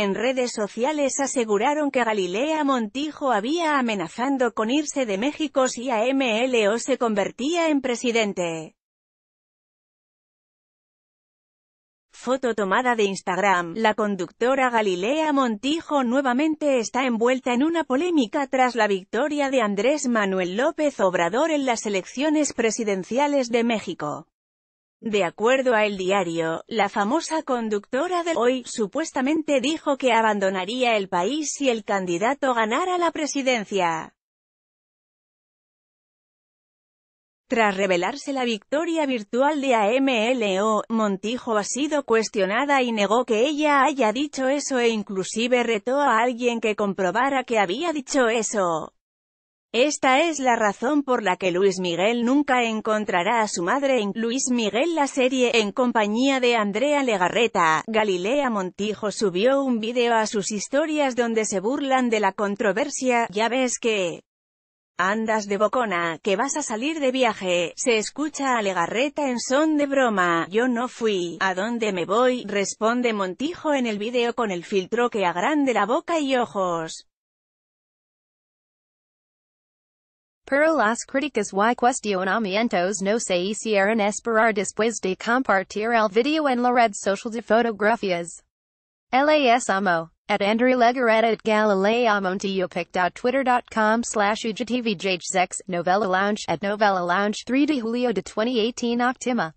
En redes sociales aseguraron que Galilea Montijo había amenazando con irse de México si AMLO se convertía en presidente. Foto tomada de Instagram, la conductora Galilea Montijo nuevamente está envuelta en una polémica tras la victoria de Andrés Manuel López Obrador en las elecciones presidenciales de México. De acuerdo a El Diario, la famosa conductora del Hoy supuestamente dijo que abandonaría el país si el candidato ganara la presidencia. Tras revelarse la victoria virtual de AMLO, Montijo ha sido cuestionada y negó que ella haya dicho eso e inclusive retó a alguien que comprobara que había dicho eso. Esta es la razón por la que Luis Miguel nunca encontrará a su madre en Luis Miguel la serie en compañía de Andrea Legarreta. Galilea Montijo subió un video a sus historias donde se burlan de la controversia, ya ves que... Andas de bocona, que vas a salir de viaje, se escucha a Legarreta en son de broma, yo no fui, ¿a dónde me voy? responde Montijo en el video con el filtro que agrande la boca y ojos. Pero las críticas y cuestionamientos no se hicieron esperar después de compartir el video en la red social de fotografías. amo. At Andre Legaret at Galilea Twitter.com slash UGTVJHX Novella Lounge at Novella Lounge 3 de Julio de 2018 Optima.